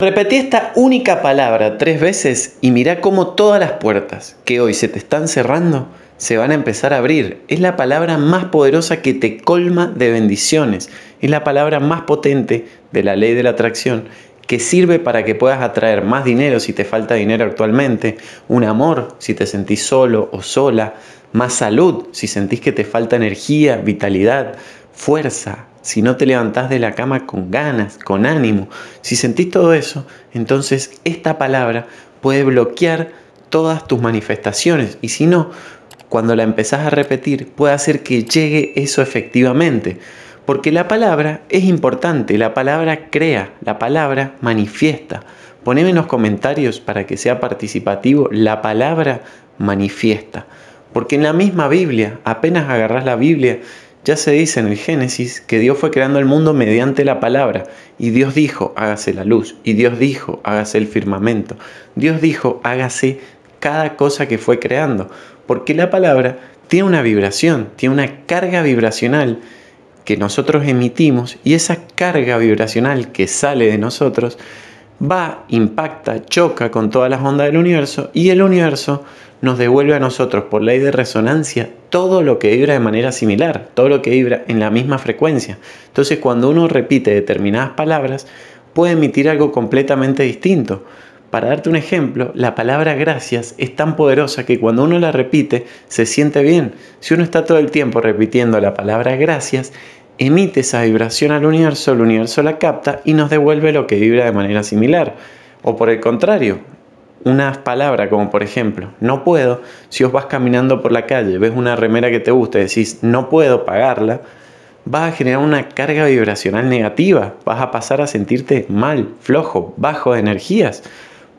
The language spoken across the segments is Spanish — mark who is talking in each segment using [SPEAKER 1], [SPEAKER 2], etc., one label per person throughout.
[SPEAKER 1] Repetí esta única palabra tres veces y mirá cómo todas las puertas que hoy se te están cerrando se van a empezar a abrir. Es la palabra más poderosa que te colma de bendiciones. Es la palabra más potente de la ley de la atracción que sirve para que puedas atraer más dinero si te falta dinero actualmente, un amor si te sentís solo o sola, más salud si sentís que te falta energía, vitalidad, fuerza, si no te levantás de la cama con ganas, con ánimo, si sentís todo eso, entonces esta palabra puede bloquear todas tus manifestaciones y si no, cuando la empezás a repetir puede hacer que llegue eso efectivamente. Porque la palabra es importante, la palabra crea, la palabra manifiesta. Poneme en los comentarios para que sea participativo, la palabra manifiesta. Porque en la misma Biblia, apenas agarras la Biblia, ya se dice en el Génesis que Dios fue creando el mundo mediante la palabra, y Dios dijo, hágase la luz, y Dios dijo, hágase el firmamento, Dios dijo, hágase cada cosa que fue creando, porque la palabra tiene una vibración, tiene una carga vibracional que nosotros emitimos, y esa carga vibracional que sale de nosotros va, impacta, choca con todas las ondas del universo y el universo nos devuelve a nosotros por ley de resonancia todo lo que vibra de manera similar, todo lo que vibra en la misma frecuencia. Entonces cuando uno repite determinadas palabras puede emitir algo completamente distinto. Para darte un ejemplo, la palabra gracias es tan poderosa que cuando uno la repite se siente bien. Si uno está todo el tiempo repitiendo la palabra gracias, emite esa vibración al universo, el universo la capta y nos devuelve lo que vibra de manera similar. O por el contrario, una palabra como por ejemplo, no puedo, si os vas caminando por la calle, ves una remera que te gusta y decís, no puedo pagarla, vas a generar una carga vibracional negativa, vas a pasar a sentirte mal, flojo, bajo de energías,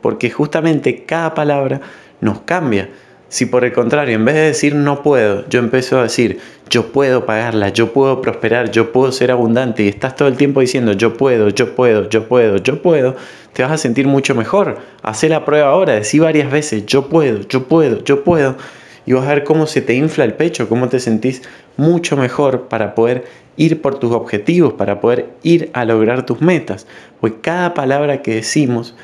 [SPEAKER 1] porque justamente cada palabra nos cambia. Si por el contrario, en vez de decir no puedo, yo empiezo a decir yo puedo pagarla, yo puedo prosperar, yo puedo ser abundante y estás todo el tiempo diciendo yo puedo, yo puedo, yo puedo, yo puedo, te vas a sentir mucho mejor. haz la prueba ahora, decí varias veces yo puedo, yo puedo, yo puedo y vas a ver cómo se te infla el pecho, cómo te sentís mucho mejor para poder ir por tus objetivos, para poder ir a lograr tus metas. Pues cada palabra que decimos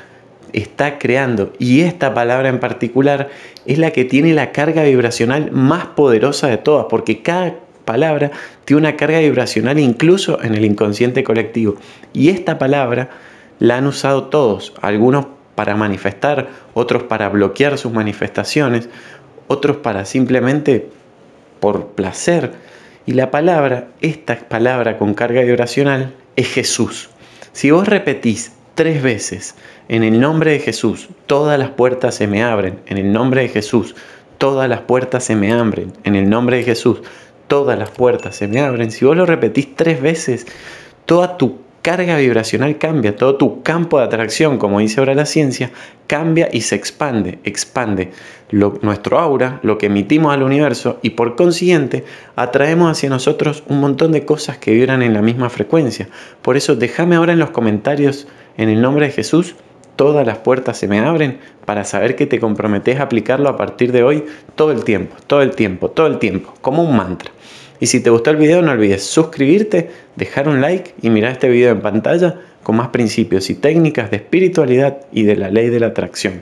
[SPEAKER 1] está creando. Y esta palabra en particular es la que tiene la carga vibracional más poderosa de todas, porque cada palabra tiene una carga vibracional incluso en el inconsciente colectivo. Y esta palabra la han usado todos, algunos para manifestar, otros para bloquear sus manifestaciones, otros para simplemente por placer. Y la palabra, esta palabra con carga vibracional, es Jesús. Si vos repetís tres veces. En el nombre de Jesús, todas las puertas se me abren. En el nombre de Jesús, todas las puertas se me abren. En el nombre de Jesús, todas las puertas se me abren. Si vos lo repetís tres veces, toda tu carga vibracional cambia, todo tu campo de atracción, como dice ahora la ciencia, cambia y se expande, expande nuestro aura, lo que emitimos al universo y por consiguiente atraemos hacia nosotros un montón de cosas que vibran en la misma frecuencia. Por eso déjame ahora en los comentarios en el nombre de Jesús, todas las puertas se me abren para saber que te comprometes a aplicarlo a partir de hoy todo el tiempo, todo el tiempo, todo el tiempo, como un mantra. Y si te gustó el video, no olvides suscribirte, dejar un like y mirar este video en pantalla con más principios y técnicas de espiritualidad y de la ley de la atracción.